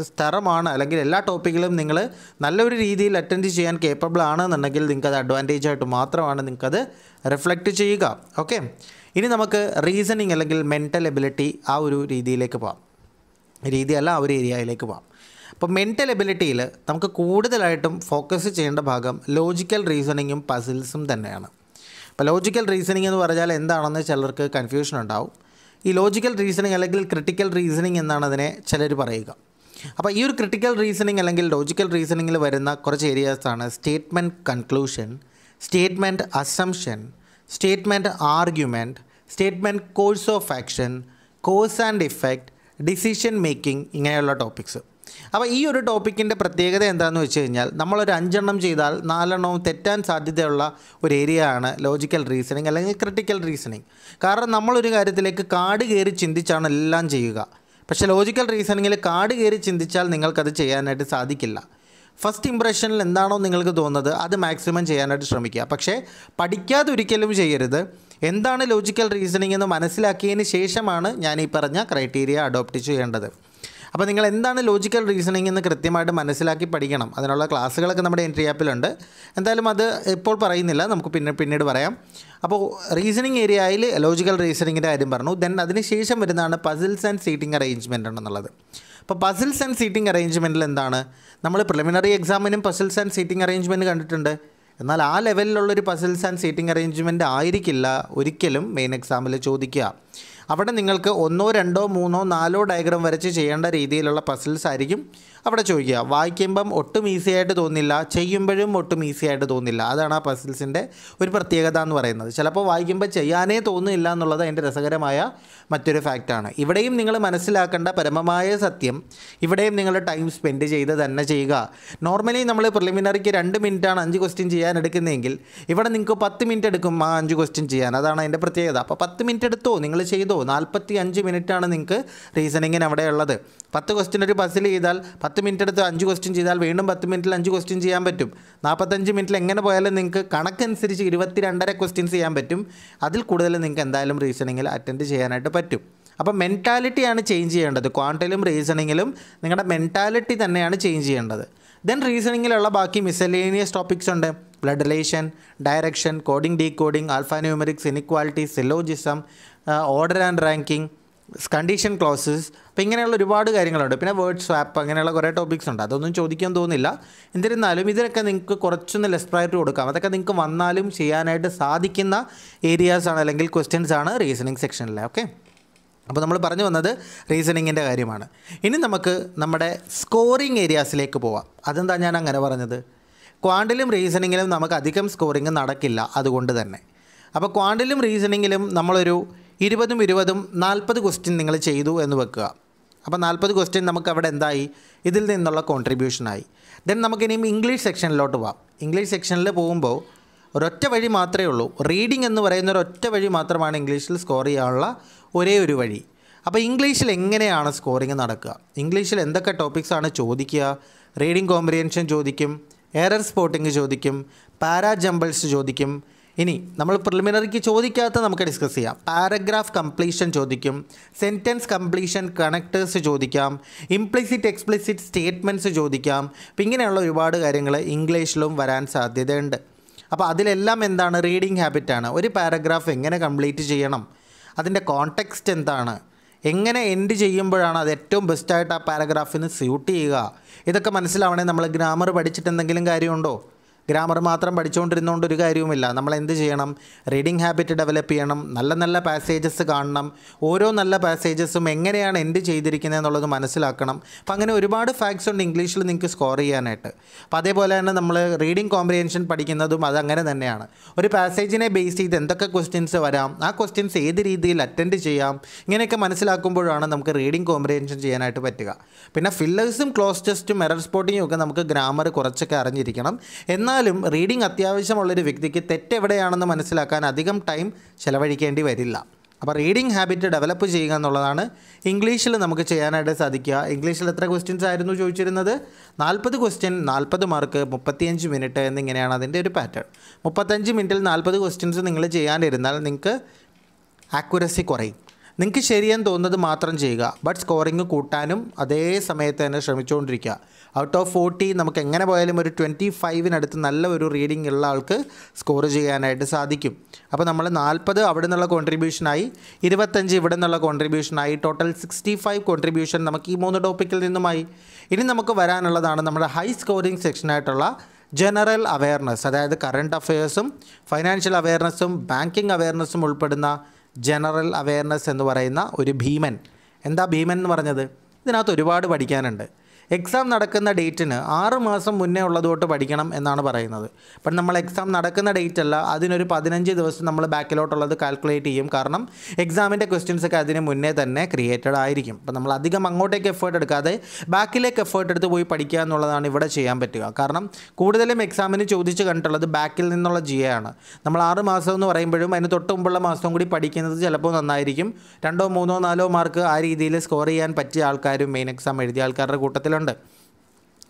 സ്ഥിരമാണ് അല്ലെങ്കിൽ എല്ലാ ടോപ്പിക്കിലും നിങ്ങൾ നല്ലൊരു രീതിയിൽ അറ്റൻഡ് ചെയ്യാൻ കേപ്പബിൾ ആണെന്നുണ്ടെങ്കിൽ നിങ്ങൾക്കത് അഡ്വാൻറ്റേജ് ആയിട്ട് മാത്രമാണ് നിങ്ങൾക്കത് റിഫ്ലക്റ്റ് ചെയ്യുക ഓക്കെ ഇനി നമുക്ക് റീസണിങ് അല്ലെങ്കിൽ മെൻറ്റൽ എബിലിറ്റി ആ ഒരു രീതിയിലേക്ക് പോവാം രീതിയല്ല ആ ഒരു ഏരിയയിലേക്ക് പോവാം അപ്പോൾ മെൻ്റൽ എബിലിറ്റിയിൽ നമുക്ക് കൂടുതലായിട്ടും ഫോക്കസ് ചെയ്യേണ്ട ഭാഗം ലോജിക്കൽ റീസണിങ്ങും പസിൽസും തന്നെയാണ് അപ്പോൾ ലോജിക്കൽ റീസണിങ് എന്ന് പറഞ്ഞാൽ എന്താണെന്ന് ചിലർക്ക് കൺഫ്യൂഷൻ ഉണ്ടാവും ഈ ലോജിക്കൽ റീസണിങ് അല്ലെങ്കിൽ ക്രിട്ടിക്കൽ റീസണിങ് എന്നാണ് അതിനെ ചിലർ പറയുക അപ്പോൾ ഈ ഒരു ക്രിട്ടിക്കൽ റീസണിങ് അല്ലെങ്കിൽ ലോജിക്കൽ റീസണിങ്ങിൽ വരുന്ന കുറച്ച് ഏരിയാസാണ് statement conclusion statement assumption statement argument statement course of action cause and effect decision making ഇങ്ങനെയുള്ള ടോപ്പിക്സ് അപ്പോൾ ഈ ഒരു ടോപ്പിക്കിൻ്റെ പ്രത്യേകത എന്താണെന്ന് വെച്ച് കഴിഞ്ഞാൽ നമ്മളൊരു അഞ്ചെണ്ണം ചെയ്താൽ നാലെണ്ണവും തെറ്റാൻ സാധ്യതയുള്ള ഒരു ഏരിയ ആണ് ലോജിക്കൽ റീസണിങ് അല്ലെങ്കിൽ ക്രിട്ടിക്കൽ റീസണിങ് കാരണം നമ്മളൊരു കാര്യത്തിലേക്ക് കാട് കയറി ചിന്തിച്ചാണ് എല്ലാം ചെയ്യുക പക്ഷേ ലോജിക്കൽ റീസണിങ്ങിൽ കാട് കയറി ചിന്തിച്ചാൽ നിങ്ങൾക്കത് ചെയ്യാനായിട്ട് സാധിക്കില്ല ഫസ്റ്റ് ഇമ്പ്രഷനിൽ എന്താണോ നിങ്ങൾക്ക് തോന്നുന്നത് അത് മാക്സിമം ചെയ്യാനായിട്ട് ശ്രമിക്കുക പക്ഷേ പഠിക്കാതെ ഒരിക്കലും ചെയ്യരുത് എന്താണ് ലോജിക്കൽ റീസണിങ് എന്ന് മനസ്സിലാക്കിയതിന് ശേഷമാണ് ഞാൻ ഈ പറഞ്ഞ ക്രൈറ്റീരിയ അഡോപ്റ്റ് ചെയ്യേണ്ടത് അപ്പോൾ നിങ്ങൾ എന്താണ് ലോജിക്കൽ റീസണിങ് എന്ന് കൃത്യമായിട്ട് മനസ്സിലാക്കി പഠിക്കണം അതിനുള്ള ക്ലാസ്സുകളൊക്കെ നമ്മുടെ എൻട്രി ആപ്പിലുണ്ട് എന്തായാലും അത് ഇപ്പോൾ പറയുന്നില്ല നമുക്ക് പിന്നെ പിന്നീട് പറയാം അപ്പോൾ റീസണിങ് ഏരിയയിൽ ലോജിക്കൽ റീസണിങ്ങിൻ്റെ കാര്യം പറഞ്ഞു ദെൻ അതിനുശേഷം വരുന്നതാണ് പസിൽസ് ആൻഡ് സീറ്റിംഗ് അറേഞ്ച്മെൻ്റ് എന്നുള്ളത് അപ്പോൾ പസിൽസ് ആൻഡ് സീറ്റിംഗ് അറേഞ്ച്മെൻറ്റിൽ എന്താണ് നമ്മൾ പ്രിലിമിനറി എക്സാമിനും പസിൽസ് ആൻഡ് സീറ്റിംഗ് അറേഞ്ച്മെൻറ്റ് കണ്ടിട്ടുണ്ട് എന്നാൽ ആ ലെവലിലുള്ളൊരു പസിൽസ് ആൻഡ് സീറ്റിംഗ് അറേഞ്ച്മെൻറ്റ് ആയിരിക്കില്ല ഒരിക്കലും മെയിൻ എക്സാമിൽ ചോദിക്കുക അവിടെ നിങ്ങൾക്ക് ഒന്നോ രണ്ടോ മൂന്നോ നാലോ ഡയഗ്രാം വരച്ച് ചെയ്യേണ്ട രീതിയിലുള്ള പസിൽസ് ആയിരിക്കും അവിടെ ചോദിക്കുക വായിക്കുമ്പം ഒട്ടും ഈസി ആയിട്ട് തോന്നില്ല ചെയ്യുമ്പോഴും ഒട്ടും ഈസി ആയിട്ട് തോന്നില്ല അതാണ് ആ പസിൽസിൻ്റെ ഒരു പ്രത്യേകത എന്ന് പറയുന്നത് ചിലപ്പോൾ വായിക്കുമ്പോൾ ചെയ്യാനേ തോന്നുന്നില്ല എന്നുള്ളത് അതിൻ്റെ രസകരമായ മറ്റൊരു ഫാക്റ്റാണ് ഇവിടെയും നിങ്ങൾ മനസ്സിലാക്കേണ്ട പരമമായ സത്യം ഇവിടെയും നിങ്ങൾ ടൈം സ്പെൻഡ് ചെയ്ത് തന്നെ ചെയ്യുക നോർമലി നമ്മൾ പ്രിലിമിനറിക്ക് രണ്ട് മിനിറ്റാണ് അഞ്ച് ക്വസ്റ്റ്യൻ ചെയ്യാൻ എടുക്കുന്നതെങ്കിൽ ഇവിടെ നിങ്ങൾക്ക് പത്ത് മിനിറ്റ് എടുക്കും ആ അഞ്ച് ക്വസ്റ്റ്യൻ ചെയ്യാൻ അതാണ് അതിൻ്റെ പ്രത്യേകത അപ്പോൾ പത്ത് മിനിറ്റ് എടുത്തോ നിങ്ങൾ ചെയ്തോ നാൽപ്പത്തി അഞ്ച് മിനിറ്റാണ് നിങ്ങൾക്ക് റീസണിങ്ങിന് അവിടെ ഉള്ളത് പത്ത് ക്വസ്റ്റ്യൻ ഒരു പസിൽ ചെയ്താൽ പത്ത് മിനിറ്റ് എടുത്ത് അഞ്ച് ക്വസ്റ്റ്യൻ ചെയ്താൽ വീണ്ടും പത്ത് മിനിറ്റിൽ അഞ്ച് ക്വസ്റ്റ്യൻ ചെയ്യാൻ പറ്റും നാൽപ്പത്തഞ്ച് മിനിറ്റിൽ എങ്ങനെ പോയാലും നിങ്ങൾക്ക് കണക്കനുസരിച്ച് ഇരുപത്തി രണ്ടര ക്വസ്റ്റ്യൻസ് ചെയ്യാൻ പറ്റും അതിൽ കൂടുതൽ നിങ്ങൾക്ക് എന്തായാലും റീസണിങ്ങിൽ അറ്റൻഡ് ചെയ്യാനായിട്ട് പറ്റും അപ്പോൾ മെൻറ്റാലിറ്റിയാണ് ചേഞ്ച് ചെയ്യേണ്ടത് ക്വാണ്ടിലും റീസണിങ്ങിലും നിങ്ങളുടെ മെൻറ്റാലിറ്റി തന്നെയാണ് ചേഞ്ച് ചെയ്യേണ്ടത് ദെൻ റീസണിങ്ങിലുള്ള ബാക്കി മിസലേനിയസ് ടോപ്പിക്സ് ഉണ്ട് blood relation direction coding decoding alphanumerics inequality syllogism order and ranking condition clauses അപ്പോൾ ഇങ്ങനെയുള്ള ഒരുപാട് കാര്യങ്ങളുണ്ട് പിന്നെ വേർഡ് സ്വാപ്പ് അങ്ങനെയുള്ള കുറേ ടോപ്പിക്സ് ഉണ്ട് അതൊന്നും ചോദിക്കാൻ തോന്നില്ല എന്നിരുന്നാലും ഇതിനൊക്കെ നിങ്ങൾക്ക് കുറച്ചൊന്ന് ലെസ് പ്രയോറിറ്റി കൊടുക്കാം അതൊക്കെ നിങ്ങൾക്ക് വന്നാലും ചെയ്യാനായിട്ട് സാധിക്കുന്ന ഏരിയാസാണ് ആണ് അല്ലെങ്കിൽ ക്വസ്റ്റ്യൻസ് ആണ് റീസണിങ് സെക്ഷനിലെ ഓക്കെ അപ്പോൾ നമ്മൾ പറഞ്ഞു വന്നത് റീസണിങ്ങിൻ്റെ കാര്യമാണ് ഇനി നമുക്ക് നമ്മുടെ സ്കോറിംഗ് ഏരിയാസിലേക്ക് പോവാം അതെന്താ ഞാൻ അങ്ങനെ പറഞ്ഞത് ക്വാണ്ടിലും റീസണിങ്ങിലും നമുക്ക് അധികം സ്കോറിങ് നടക്കില്ല അതുകൊണ്ട് തന്നെ അപ്പോൾ ക്വാണ്ടിലും റീസണിങ്ങിലും നമ്മളൊരു ഇരുപതും ഇരുപതും നാൽപ്പത് ക്വസ്റ്റ്യൻ നിങ്ങൾ ചെയ്തു എന്ന് വെക്കുക അപ്പോൾ നാൽപ്പത് ക്വസ്റ്റ്യൻ നമുക്ക് അവിടെ എന്തായി ഇതിൽ നിന്നുള്ള കോൺട്രിബ്യൂഷനായി ദെൻ നമുക്കിനിയും ഇംഗ്ലീഷ് സെക്ഷനിലോട്ട് പോവാം ഇംഗ്ലീഷ് സെക്ഷനിൽ പോകുമ്പോൾ ഒരൊറ്റ വഴി മാത്രമേ ഉള്ളൂ റീഡിംഗ് എന്ന് പറയുന്ന ഒരൊറ്റ വഴി മാത്രമാണ് ഇംഗ്ലീഷിൽ സ്കോർ ചെയ്യാനുള്ള ഒരേ ഒരു വഴി അപ്പോൾ ഇംഗ്ലീഷിൽ എങ്ങനെയാണ് സ്കോറിങ് നടക്കുക ഇംഗ്ലീഷിൽ എന്തൊക്കെ ടോപ്പിക്സാണ് ചോദിക്കുക റീഡിംഗ് കോമ്പ്രിയൻഷൻ ചോദിക്കും എറർ സ്പോട്ടിങ് ചോദിക്കും പാരാ ജമ്പിൾസ് ചോദിക്കും ഇനി നമ്മൾ പ്രിലിമിനറിക്ക് ചോദിക്കാത്ത നമുക്ക് ഡിസ്കസ് ചെയ്യാം പാരഗ്രാഫ് കംപ്ലീഷൻ ചോദിക്കും സെൻറ്റൻസ് കംപ്ലീഷൻ കണക്ടേഴ്സ് ചോദിക്കാം ഇംപ്ലിസിറ്റ് എക്സ്പ്ലിസിറ്റ് സ്റ്റേറ്റ്മെൻറ്റ്സ് ചോദിക്കാം അപ്പം ഇങ്ങനെയുള്ള ഒരുപാട് കാര്യങ്ങൾ ഇംഗ്ലീഷിലും വരാൻ സാധ്യതയുണ്ട് അപ്പോൾ അതിലെല്ലാം എന്താണ് റീഡിംഗ് ഹാബിറ്റാണ് ഒരു പാരഗ്രാഫ് എങ്ങനെ കംപ്ലീറ്റ് ചെയ്യണം അതിൻ്റെ കോണ്ടെക്സ്റ്റ് എന്താണ് എങ്ങനെ എൻഡ് ചെയ്യുമ്പോഴാണ് അത് ഏറ്റവും ബെസ്റ്റായിട്ട് ആ പാരഗ്രാഫിന് സ്യൂട്ട് ചെയ്യുക ഇതൊക്കെ മനസ്സിലാവണേ നമ്മൾ ഗ്രാമർ പഠിച്ചിട്ട് എന്തെങ്കിലും കാര്യമുണ്ടോ ഗ്രാമർ മാത്രം പഠിച്ചുകൊണ്ടിരുന്നുകൊണ്ട് ഒരു കാര്യവുമില്ല നമ്മൾ എന്ത് ചെയ്യണം റീഡിംഗ് ഹാബിറ്റ് ഡെവലപ്പ് ചെയ്യണം നല്ല നല്ല പാസേജസ് കാണണം ഓരോ നല്ല പാസേജസും എങ്ങനെയാണ് എന്ത് ചെയ്തിരിക്കുന്നത് എന്നുള്ളത് മനസ്സിലാക്കണം അപ്പം അങ്ങനെ ഒരുപാട് ഫാക്ട്സ് ഉണ്ട് ഇംഗ്ലീഷിൽ നിങ്ങൾക്ക് സ്കോർ ചെയ്യാനായിട്ട് അപ്പം അതേപോലെ തന്നെ നമ്മൾ റീഡിംഗ് കോംപ്രിഹെൻഷൻ പഠിക്കുന്നതും അത് അങ്ങനെ തന്നെയാണ് ഒരു പാസേജിനെ ബേസ് ചെയ്ത് എന്തൊക്കെ ക്വസ്റ്റ്യൻസ് വരാം ആ ക്വസ്റ്റ്യൻസ് ഏത് രീതിയിൽ അറ്റൻഡ് ചെയ്യാം ഇങ്ങനെയൊക്കെ മനസ്സിലാക്കുമ്പോഴാണ് നമുക്ക് റീഡിംഗ് കോംപ്രിഹെൻഷൻ ചെയ്യാനായിട്ട് പറ്റുക പിന്നെ ഫില്ലേഴ്സും ക്ലോസ് ടെസ്റ്റും എറർ സ്പോട്ടിങ്ങും ഒക്കെ നമുക്ക് ഗ്രാമർ കുറച്ചൊക്കെ അറിഞ്ഞിരിക്കണം എന്നാൽ എന്നാലും റീഡിംഗ് അത്യാവശ്യമുള്ളൊരു വ്യക്തിക്ക് തെറ്റെവിടെയാണെന്ന് മനസ്സിലാക്കാൻ അധികം ടൈം ചിലവഴിക്കേണ്ടി വരില്ല അപ്പോൾ റീഡിംഗ് ഹാബിറ്റ് ഡെവലപ്പ് ചെയ്യുക എന്നുള്ളതാണ് ഇംഗ്ലീഷിൽ നമുക്ക് ചെയ്യാനായിട്ട് സാധിക്കുക ഇംഗ്ലീഷിൽ എത്ര ക്വസ്റ്റ്യൻസ് ആയിരുന്നു ചോദിച്ചിരുന്നത് നാൽപ്പത് ക്വസ്റ്റ്യൻ നാൽപ്പത് മാർക്ക് മുപ്പത്തിയഞ്ച് മിനിറ്റ് എന്നിങ്ങനെയാണ് അതിൻ്റെ ഒരു പാറ്റേൺ മുപ്പത്തഞ്ച് മിനിറ്റിൽ നാൽപ്പത് ക്വസ്റ്റ്യൻസ് നിങ്ങൾ ചെയ്യാനിരുന്നാൽ നിങ്ങൾക്ക് ആക്യുറസി കുറയും നിങ്ങൾക്ക് ശരിയെന്ന് തോന്നുന്നത് മാത്രം ചെയ്യുക ബട്ട് സ്കോറിങ് കൂട്ടാനും അതേ സമയത്ത് തന്നെ ശ്രമിച്ചുകൊണ്ടിരിക്കുക ഔട്ട് ഓഫ് ഫോർട്ടി നമുക്ക് എങ്ങനെ പോയാലും ഒരു ട്വൻറ്റി ഫൈവിനടുത്ത് നല്ല ഒരു റീഡിംഗ് ഉള്ള ആൾക്ക് സ്കോർ ചെയ്യാനായിട്ട് സാധിക്കും അപ്പോൾ നമ്മൾ നാൽപ്പത് അവിടെ നിന്നുള്ള കോൺട്രിബ്യൂഷനായി ഇരുപത്തഞ്ച് ഇവിടെ നിന്നുള്ള കോൺട്രിബ്യൂഷനായി ടോട്ടൽ സിക്സ്റ്റി ഫൈവ് കോൺട്രിബ്യൂഷൻ നമുക്ക് ഈ മൂന്ന് ടോപ്പിക്കിൽ നിന്നുമായി ഇനി നമുക്ക് വരാനുള്ളതാണ് നമ്മുടെ ഹൈ സ്കോറിംഗ് സെക്ഷനായിട്ടുള്ള ജനറൽ അവയർനെസ് അതായത് കറണ്ട് അഫയേഴ്സും ഫൈനാൻഷ്യൽ അവയർനെസ്സും ബാങ്കിങ് അവയർനെസ്സും ഉൾപ്പെടുന്ന ജനറൽ അവയർനെസ് എന്ന് പറയുന്ന ഒരു ഭീമൻ എന്താ ഭീമൻ എന്ന് പറഞ്ഞത് ഇതിനകത്ത് ഒരുപാട് പഠിക്കാനുണ്ട് എക്സാം നടക്കുന്ന ഡേറ്റിന് ആറ് മാസം മുന്നേ ഉള്ളത് തൊട്ട് പഠിക്കണം എന്നാണ് പറയുന്നത് ഇപ്പം നമ്മൾ എക്സാം നടക്കുന്ന ഡേറ്റ് അല്ല അതിനൊരു പതിനഞ്ച് ദിവസം നമ്മൾ ബാക്കിലോട്ടുള്ളത് കാൽക്കുലേറ്റ് ചെയ്യും കാരണം എക്സാമിൻ്റെ ക്വസ്റ്റ്യൻസ് ഒക്കെ അതിന് മുന്നേ തന്നെ ക്രിയേറ്റഡ് ആയിരിക്കും അപ്പം നമ്മൾ അധികം അങ്ങോട്ടേക്ക് എഫേർട്ട് എടുക്കാതെ ബാക്കിലേക്ക് എഫേർട്ട് എടുത്ത് പോയി പഠിക്കുക എന്നുള്ളതാണ് ഇവിടെ ചെയ്യാൻ പറ്റുക കാരണം കൂടുതലും എക്സാമിന് ചോദിച്ച് കണ്ടിട്ടുള്ളത് ബാക്കിൽ നിന്നുള്ള ജി ആണ് നമ്മൾ ആറ് മാസം എന്ന് പറയുമ്പോഴും അതിന് തൊട്ട് മുമ്പുള്ള മാസം കൂടി പഠിക്കുന്നത് ചിലപ്പോൾ നന്നായിരിക്കും രണ്ടോ മൂന്നോ നാലോ മാർക്ക് ആ രീതിയിൽ സ്കോർ ചെയ്യാൻ പറ്റിയ ആൾക്കാരും മെയിൻ എക്സാം എഴുതിയ ആൾക്കാരുടെ കൂട്ടത്തിൽ കേരളത്തിലുണ്ട്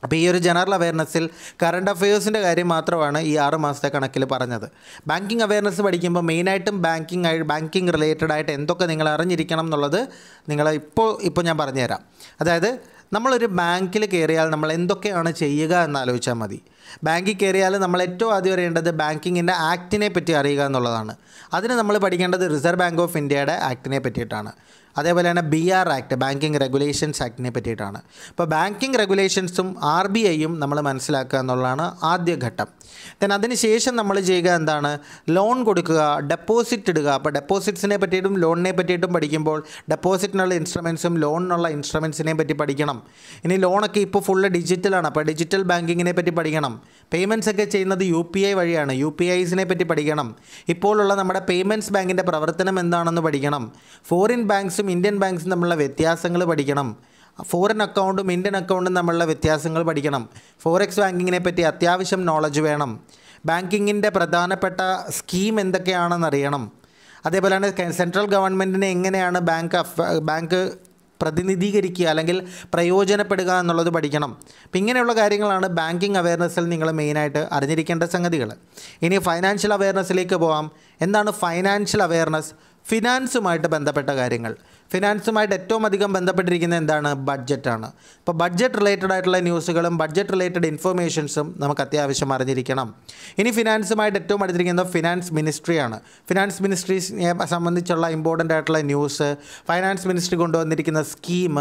അപ്പോൾ ഈ ഒരു ജനറൽ അവയർനെസ്സിൽ കറണ്ട് അഫയേഴ്സിൻ്റെ കാര്യം മാത്രമാണ് ഈ ആറ് മാസത്തെ കണക്കിൽ പറഞ്ഞത് ബാങ്കിങ് അവയർനെസ് പഠിക്കുമ്പോൾ മെയിനായിട്ടും ബാങ്കിങ് ബാങ്കിങ് റിലേറ്റഡ് ആയിട്ട് എന്തൊക്കെ നിങ്ങൾ അറിഞ്ഞിരിക്കണം എന്നുള്ളത് നിങ്ങൾ ഇപ്പോൾ ഇപ്പോൾ ഞാൻ പറഞ്ഞുതരാം അതായത് നമ്മളൊരു ബാങ്കിൽ കയറിയാൽ നമ്മൾ എന്തൊക്കെയാണ് ചെയ്യുക എന്ന് ആലോചിച്ചാൽ മതി ബാങ്കിൽ കയറിയാൽ നമ്മൾ ഏറ്റവും ആദ്യം അറിയേണ്ടത് ബാങ്കിങ്ങിൻ്റെ ആക്റ്റിനെ പറ്റി അറിയുക എന്നുള്ളതാണ് അതിന് നമ്മൾ പഠിക്കേണ്ടത് റിസർവ് ബാങ്ക് ഓഫ് ഇന്ത്യയുടെ ആക്ടിനെ പറ്റിയിട്ടാണ് അതേപോലെ തന്നെ B R act banking regulations ആക്ടിനെ പറ്റിയിട്ടാണ് ഇപ്പോൾ ബാങ്കിങ് റെഗുലേഷൻസും ആർ ബി ഐയും നമ്മൾ മനസ്സിലാക്കുക എന്നുള്ളതാണ് ആദ്യ ഘട്ടം ദെൻ അതിനുശേഷം നമ്മൾ ചെയ്യുക എന്താണ് ലോൺ കൊടുക്കുക ഡെപ്പോസിറ്റ് ഇടുക അപ്പോൾ ഡെപ്പോസിറ്റ്സിനെ പറ്റിയിട്ടും ലോണിനെ പറ്റിയിട്ടും പഠിക്കുമ്പോൾ ഡെപ്പോസിറ്റിനുള്ള ഇൻസ്ട്രുമെൻസും ലോണിനുള്ള ഇൻസ്ട്രുമെൻസിനെ പറ്റി പഠിക്കണം ഇനി ലോണൊക്കെ ഇപ്പോൾ ഫുള്ള് ഡിജിറ്റലാണ് അപ്പോൾ ഡിജിറ്റൽ ബാങ്കിങ്ങിനെ പറ്റി പഠിക്കണം പേയ്മെൻറ്റ്സ് ഒക്കെ ചെയ്യുന്നത് യു പി ഐ വഴിയാണ് യു പി ഐസിനെ പറ്റി പഠിക്കണം ഇപ്പോഴുള്ള നമ്മുടെ പേയ്മെൻറ്റ്സ് ബാങ്കിൻ്റെ പ്രവർത്തനം എന്താണെന്ന് പഠിക്കണം ഫോറിൻ ബാങ്ക്സ് ബാങ്ക്സും ഇന്ത്യൻ ബാങ്ക്സും തമ്മിലുള്ള വ്യത്യാസങ്ങൾ പഠിക്കണം ഫോറിൻ അക്കൗണ്ടും ഇന്ത്യൻ അക്കൗണ്ടും തമ്മിലുള്ള വ്യത്യാസങ്ങൾ പഠിക്കണം ഫോറെക്സ് ബാങ്കിങ്ങിനെ പറ്റി അത്യാവശ്യം നോളജ് വേണം ബാങ്കിങ്ങിൻ്റെ പ്രധാനപ്പെട്ട സ്കീം എന്തൊക്കെയാണെന്ന് അറിയണം അതേപോലെ തന്നെ സെൻട്രൽ ഗവൺമെൻറ്റിനെ എങ്ങനെയാണ് ബാങ്ക് ബാങ്ക് പ്രതിനിധീകരിക്കുക അല്ലെങ്കിൽ പ്രയോജനപ്പെടുക എന്നുള്ളത് പഠിക്കണം അപ്പം ഇങ്ങനെയുള്ള കാര്യങ്ങളാണ് ബാങ്കിങ് അവയർനെസ്സിൽ നിങ്ങൾ മെയിനായിട്ട് അറിഞ്ഞിരിക്കേണ്ട സംഗതികൾ ഇനി ഫൈനാൻഷ്യൽ അവയർനെസ്സിലേക്ക് പോകാം എന്താണ് ഫൈനാൻഷ്യൽ അവയർനെസ് ഫിനാൻസുമായിട്ട് ബന്ധപ്പെട്ട കാര്യങ്ങൾ ഫിനാൻസുമായിട്ട് ഏറ്റവും അധികം ബന്ധപ്പെട്ടിരിക്കുന്നത് എന്താണ് ബഡ്ജറ്റാണ് അപ്പോൾ ബഡ്ജറ്റ് റിലേറ്റഡ് ആയിട്ടുള്ള ന്യൂസുകളും ബഡ്ജറ്റ് റിലേറ്റഡ് ഇൻഫർമേഷൻസും നമുക്ക് അത്യാവശ്യം അറിഞ്ഞിരിക്കണം ഇനി ഫിനാൻസുമായിട്ട് ഏറ്റവും അടുത്തിരിക്കുന്നത് ഫിനാൻസ് മിനിസ്ട്രിയാണ് ഫിനാൻസ് മിനിസ്ട്രീസിനെ സംബന്ധിച്ചുള്ള ഇമ്പോർട്ടൻ്റ് ആയിട്ടുള്ള ന്യൂസ് ഫൈനാൻസ് മിനിസ്ട്രി കൊണ്ടുവന്നിരിക്കുന്ന സ്കീം